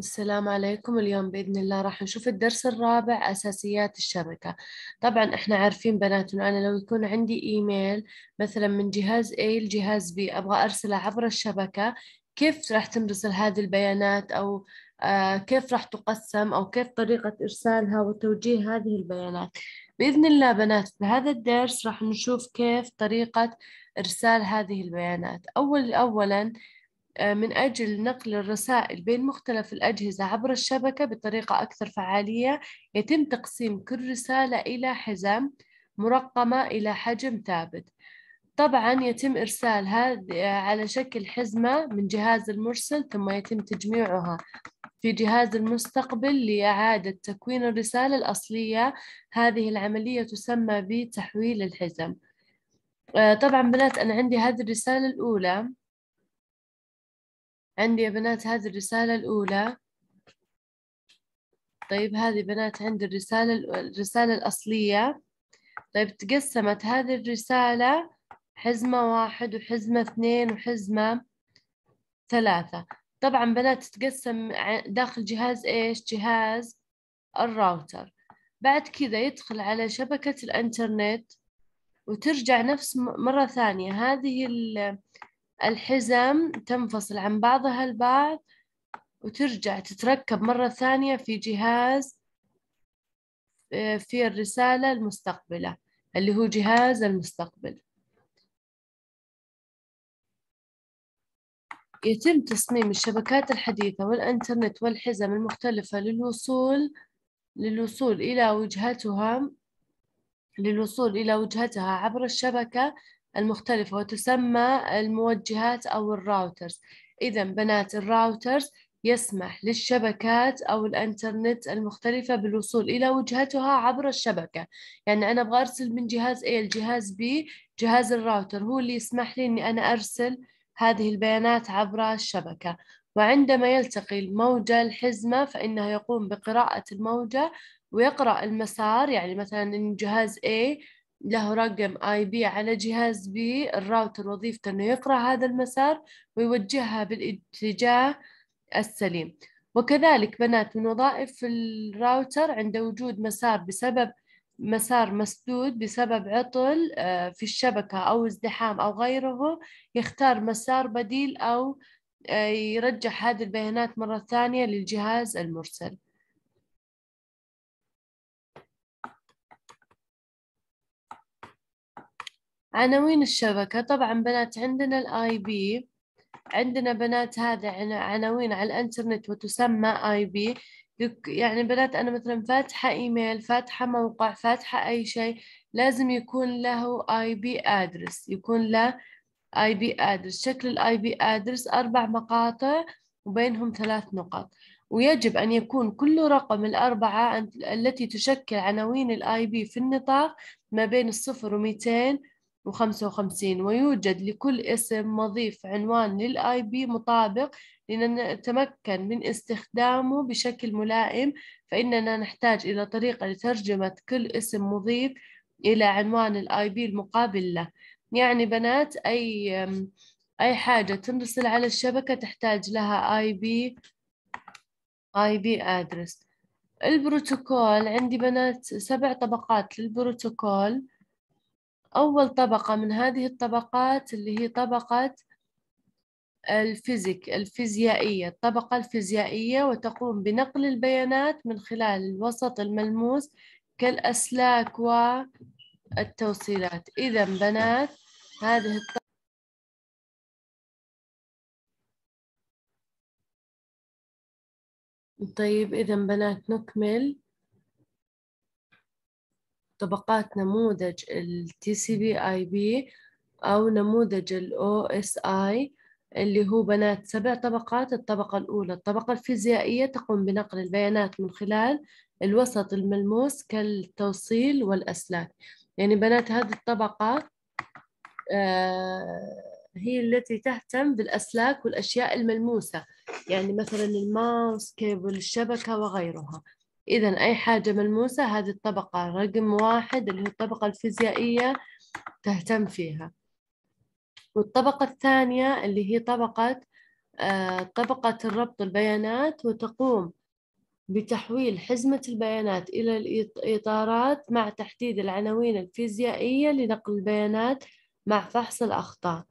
السلام عليكم اليوم بإذن الله راح نشوف الدرس الرابع أساسيات الشبكة طبعا إحنا عارفين بنات إنه أنا لو يكون عندي إيميل مثلا من جهاز A لجهاز B أبغى أرسله عبر الشبكة كيف راح تنرسل هذه البيانات أو آه كيف راح تقسم أو كيف طريقة إرسالها وتوجيه هذه البيانات بإذن الله بنات في هذا الدرس راح نشوف كيف طريقة إرسال هذه البيانات أول أولا آه، من أجل نقل الرسائل بين مختلف الأجهزة عبر الشبكة بطريقة أكثر فعالية يتم تقسيم كل رسالة إلى حزم مرقمة إلى حجم ثابت طبعا يتم إرسالها آه، على شكل حزمة من جهاز المرسل ثم يتم تجميعها في جهاز المستقبل لإعادة تكوين الرسالة الأصلية هذه العملية تسمى بتحويل الحزم آه، طبعا بنات أنا عندي هذه الرسالة الأولى عندي يا بنات هذه الرسالة الأولى طيب هذه بنات عندي الرسالة الرسالة الأصلية طيب تقسمت هذه الرسالة حزمة واحد وحزمة اثنين وحزمة ثلاثة طبعا بنات تتقسم داخل جهاز إيش جهاز الراوتر بعد كذا يدخل على شبكة الإنترنت وترجع نفس مرة ثانية هذه الحزم تنفصل عن بعضها البعض وترجع تتركب مرة ثانية في جهاز آه، في الرسالة المستقبلة اللي هو جهاز المستقبل يتم تصميم الشبكات الحديثة والإنترنت والحزم المختلفة للوصول للوصول إلى وجهتها للوصول إلى وجهتها عبر الشبكة المختلفة وتسمى الموجهات أو الراوترز إذا بنات الراوترز يسمح للشبكات أو الإنترنت المختلفة بالوصول إلى وجهتها عبر الشبكة يعني أنا أبغى أرسل من جهاز A لجهاز B جهاز الراوتر هو اللي يسمح لي أني أنا أرسل هذه البيانات عبر الشبكة وعندما يلتقي الموجة الحزمة فإنه يقوم بقراءة الموجة ويقرأ المسار يعني مثلا إن جهاز A له رقم اي بي على جهاز بي الراوتر وظيفته انه يقرا هذا المسار ويوجهها بالاتجاه السليم وكذلك بنات من وظائف الراوتر عند وجود مسار بسبب مسار مسدود بسبب عطل آه، في الشبكة أو ازدحام أو غيره يختار مسار بديل أو آه، يرجح هذه البيانات مرة ثانية للجهاز المرسل عناوين الشبكة طبعا بنات عندنا الاي بي عندنا بنات هذا عناوين على الانترنت وتسمى اي بي يعني بنات انا مثلا فاتحة ايميل فاتحة موقع فاتحة اي شيء لازم يكون له اي بي ادرس يكون له اي بي ادرس شكل الاي بي ادرس اربع مقاطع وبينهم ثلاث نقط ويجب أن يكون كل رقم الأربعة التي تشكل عناوين الاي بي في النطاق ما بين الصفر ومئتين وخمسة ويوجد لكل اسم مضيف عنوان للاي بي مطابق لنتمكن من استخدامه بشكل ملائم فإننا نحتاج إلى طريقة لترجمة كل اسم مضيف إلى عنوان الاي بي المقابل له يعني بنات أي أي حاجة تنرسل على الشبكة تحتاج لها اي بي اي بي ادرس البروتوكول عندي بنات سبع طبقات للبروتوكول أول طبقة من هذه الطبقات اللي هي طبقة الفيزيك الفيزيائية الطبقة الفيزيائية وتقوم بنقل البيانات من خلال الوسط الملموس كالأسلاك والتوصيلات إذا بنات هذه الطبقة طيب إذا بنات نكمل طبقات نموذج ال TCP/IP أو نموذج ال OSI اللي هو بنات سبع طبقات الطبقة الأولى الطبقة الفيزيائية تقوم بنقل البيانات من خلال الوسط الملموس كالتوصيل والأسلاك يعني بنات هذه الطبقة آه، هي التي تهتم بالأسلاك والأشياء الملموسة يعني مثلا الماوس كيبل الشبكة وغيرها إذا أي حاجة ملموسة هذه الطبقة رقم واحد اللي هي الطبقة الفيزيائية تهتم فيها والطبقة الثانية اللي هي طبقة آه، طبقة الربط البيانات وتقوم بتحويل حزمة البيانات إلى الإطارات مع تحديد العناوين الفيزيائية لنقل البيانات مع فحص الأخطاء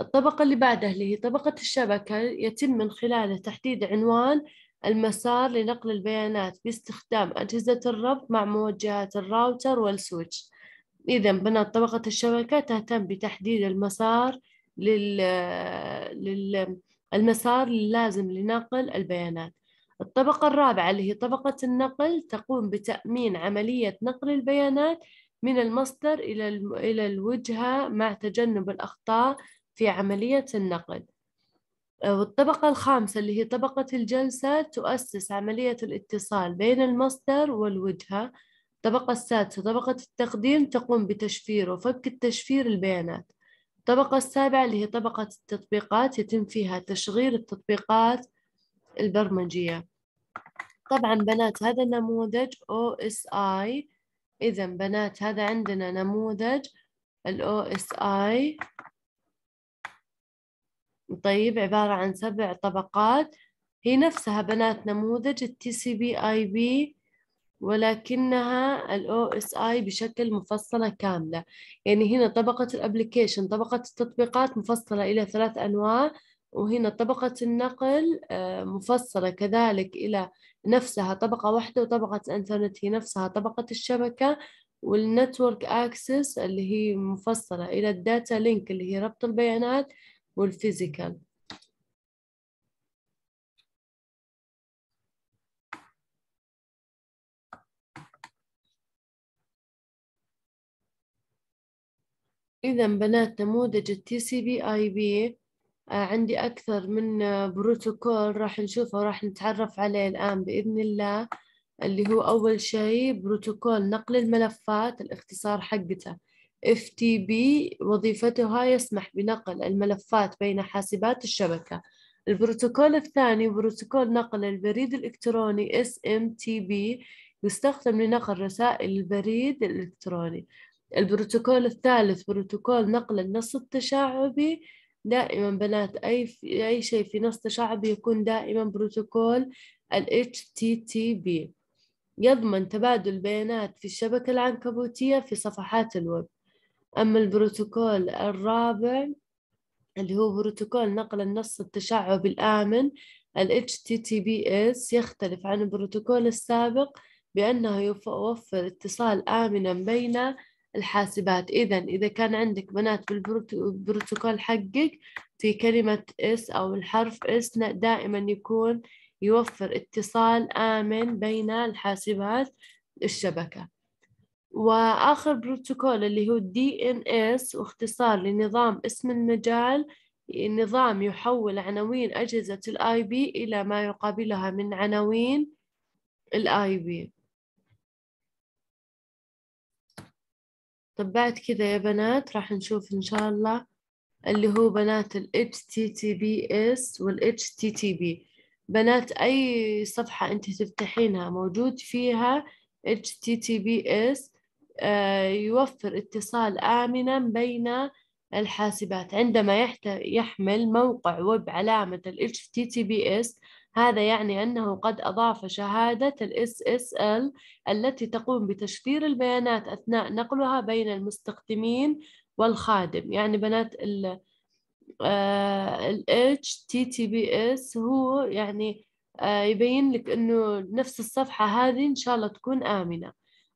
الطبقة اللي بعدها اللي هي طبقة الشبكة يتم من خلالها تحديد عنوان المسار لنقل البيانات باستخدام أجهزة الربط مع موجهات الراوتر والسويتش إذا بنات طبقة الشبكة تهتم بتحديد المسار لل... المسار اللازم لنقل البيانات الطبقة الرابعة اللي هي طبقة النقل تقوم بتأمين عملية نقل البيانات من المصدر إلى الوجهة مع تجنب الأخطاء في عملية النقل آه، والطبقة الخامسة اللي هي طبقة الجلسة تؤسس عملية الاتصال بين المصدر والوجهة الطبقة السادسة طبقة التقديم تقوم بتشفير وفك التشفير البيانات الطبقة السابعة اللي هي طبقة التطبيقات يتم فيها تشغيل التطبيقات البرمجية طبعا بنات هذا النموذج OSI إذا بنات هذا عندنا نموذج الـ OSI طيب عبارة عن سبع طبقات هي نفسها بنات نموذج التي سي بي اي بي ولكنها الاو اس اي بشكل مفصلة كاملة يعني هنا طبقة الابليكيشن طبقة التطبيقات مفصلة الى ثلاث انواع وهنا طبقة النقل آه، مفصلة كذلك إلى نفسها طبقة واحدة وطبقة الإنترنت هي نفسها طبقة الشبكة والنتورك أكسس اللي هي مفصلة إلى الداتا لينك اللي هي ربط البيانات والفيزيكال إذا بنات نموذج التي سي بي آي بي عندي أكثر من آه، بروتوكول راح نشوفه راح نتعرف عليه الآن بإذن الله اللي هو أول شيء بروتوكول نقل الملفات الاختصار حقته FTP وظيفتها يسمح بنقل الملفات بين حاسبات الشبكة البروتوكول الثاني بروتوكول نقل البريد الإلكتروني SMTP يستخدم لنقل رسائل البريد الإلكتروني البروتوكول الثالث بروتوكول نقل النص التشعبي دائما بنات أي في أي شيء في نص تشعبي يكون دائما بروتوكول ال HTTP يضمن تبادل البيانات في الشبكة العنكبوتية في صفحات الويب أما البروتوكول الرابع اللي هو بروتوكول نقل النص التشعبي الآمن الـ HTTPS يختلف عن البروتوكول السابق بأنه يوفر اتصال آمنا بين الحاسبات إذا إذا كان عندك بنات بالبروتوكول حقك في كلمة S أو الحرف S دائما يكون يوفر اتصال آمن بين الحاسبات الشبكة وآخر بروتوكول اللي هو DNS ان اس واختصار لنظام اسم المجال نظام يحول عناوين أجهزة الاي بي إلى ما يقابلها من عناوين الاي بي بعد كذا يا بنات راح نشوف إن شاء الله اللي هو بنات ال HTTPS وال HTTP بنات أي صفحة أنت تفتحينها موجود فيها HTTPS آه، يوفر اتصال آمنا بين الحاسبات عندما يحمل موقع ويب علامة ال HTTPS هذا يعني أنه قد أضاف شهادة ال SSL التي تقوم بتشفير البيانات أثناء نقلها بين المستخدمين والخادم يعني بنات ال آه، ال HTTPS هو يعني آه، يبين لك أنه نفس الصفحة هذه إن شاء الله تكون آمنة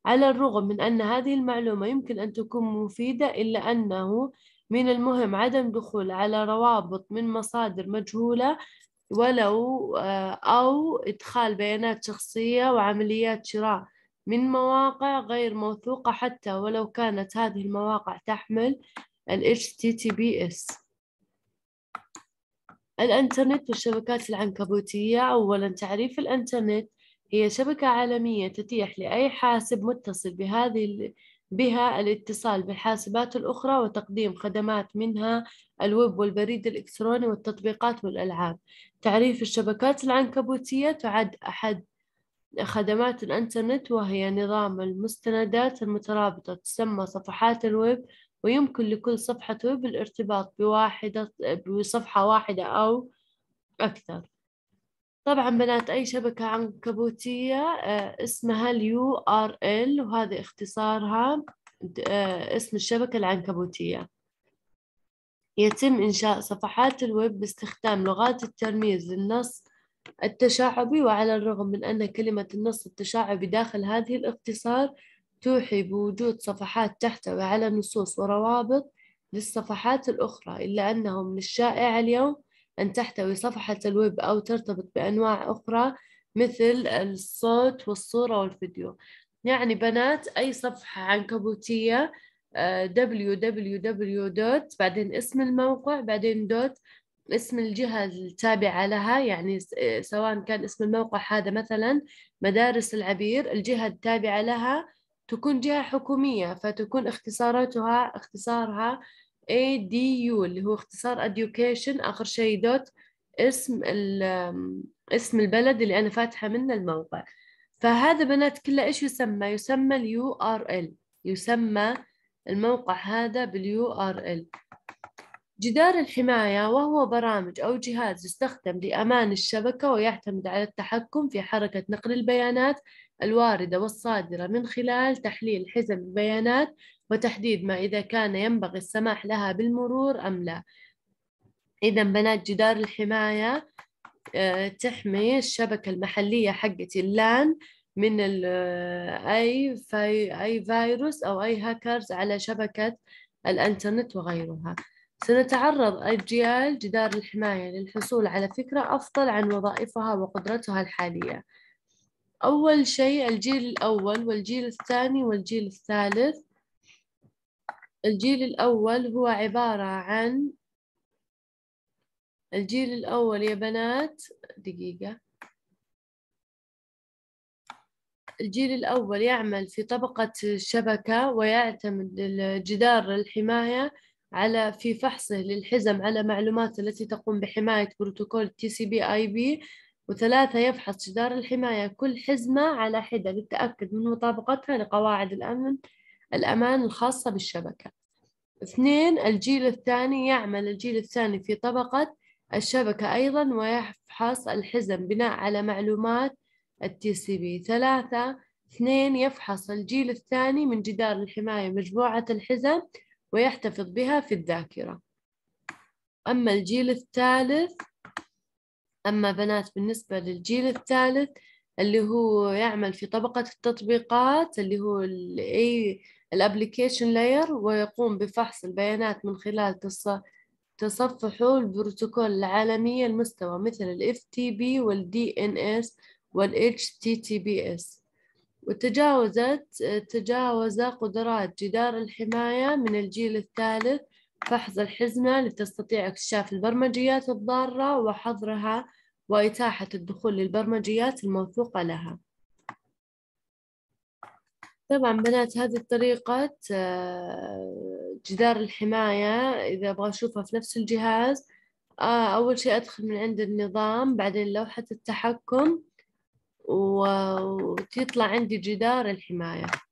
على الرغم من أن هذه المعلومة يمكن أن تكون مفيدة إلا أنه من المهم عدم دخول على روابط من مصادر مجهولة ولو آه، أو إدخال بيانات شخصية وعمليات شراء من مواقع غير موثوقة حتى ولو كانت هذه المواقع تحمل ال HTTPS الإنترنت والشبكات العنكبوتية أولا تعريف الإنترنت هي شبكة عالمية تتيح لأي حاسب متصل بهذه بها الاتصال بالحاسبات الأخرى وتقديم خدمات منها الويب والبريد الإلكتروني والتطبيقات والألعاب تعريف الشبكات العنكبوتية تعد أحد خدمات الإنترنت وهي نظام المستندات المترابطة تسمى صفحات الويب ويمكن لكل صفحة ويب الارتباط بواحدة بصفحة واحدة أو أكثر طبعا بنات أي شبكة عنكبوتية آه، اسمها اليو ار ال وهذه اختصارها آه، اسم الشبكة العنكبوتية يتم إنشاء صفحات الويب باستخدام لغات الترميز للنص التشعبي وعلى الرغم من أن كلمة النص التشعبي داخل هذه الاختصار توحي بوجود صفحات تحتوي على نصوص وروابط للصفحات الأخرى إلا أنه من الشائع اليوم أن تحتوي صفحة الويب أو ترتبط بأنواع أخرى مثل الصوت والصورة والفيديو يعني بنات أي صفحة عنكبوتية آه، www بعدين اسم الموقع بعدين دوت اسم الجهة التابعة لها يعني آه، سواء كان اسم الموقع هذا مثلا مدارس العبير الجهة التابعة لها تكون جهة حكومية فتكون اختصاراتها اختصارها ADU اللي هو اختصار education آخر شيء دوت اسم اسم البلد اللي أنا فاتحة منه الموقع فهذا بنات كله إيش يسمى يسمى اليو ار ال يسمى الموقع هذا باليو ار ال جدار الحماية وهو برامج أو جهاز يستخدم لأمان الشبكة ويعتمد على التحكم في حركة نقل البيانات الواردة والصادرة من خلال تحليل حزم البيانات وتحديد ما إذا كان ينبغي السماح لها بالمرور أم لا إذا بنات جدار الحماية آه، تحمي الشبكة المحلية حقة اللان من آه، أي, في أي فيروس أو أي هاكرز على شبكة الإنترنت وغيرها سنتعرض أجيال جدار الحماية للحصول على فكرة أفضل عن وظائفها وقدرتها الحالية أول شيء الجيل الأول والجيل الثاني والجيل الثالث الجيل الأول هو عبارة عن الجيل الأول يا بنات دقيقة الجيل الأول يعمل في طبقة الشبكة ويعتمد الجدار الحماية على في فحصه للحزم على معلومات التي تقوم بحماية بروتوكول تي سي بي آي بي وثلاثة يفحص جدار الحماية كل حزمة على حدة للتأكد من مطابقتها لقواعد الأمن الأمان الخاصة بالشبكة اثنين الجيل الثاني يعمل الجيل الثاني في طبقة الشبكة أيضا ويفحص الحزم بناء على معلومات التي سي بي ثلاثة اثنين يفحص الجيل الثاني من جدار الحماية مجموعة الحزم ويحتفظ بها في الذاكرة أما الجيل الثالث أما بنات بالنسبة للجيل الثالث اللي هو يعمل في طبقة التطبيقات اللي هو ال الابلكيشن لاير ويقوم بفحص البيانات من خلال تصفحه البروتوكول العالمية المستوى مثل ال FTP وال DNS وال HTTPS وتجاوزت تجاوز قدرات جدار الحماية من الجيل الثالث فحص الحزمة لتستطيع اكتشاف البرمجيات الضارة وحظرها وإتاحة الدخول للبرمجيات الموثوقة لها طبعا بنات هذه طريقة آه، جدار الحماية إذا أبغى أشوفها في نفس الجهاز آه، أول شيء أدخل من عند النظام بعدين لوحة التحكم وتطلع عندي جدار الحماية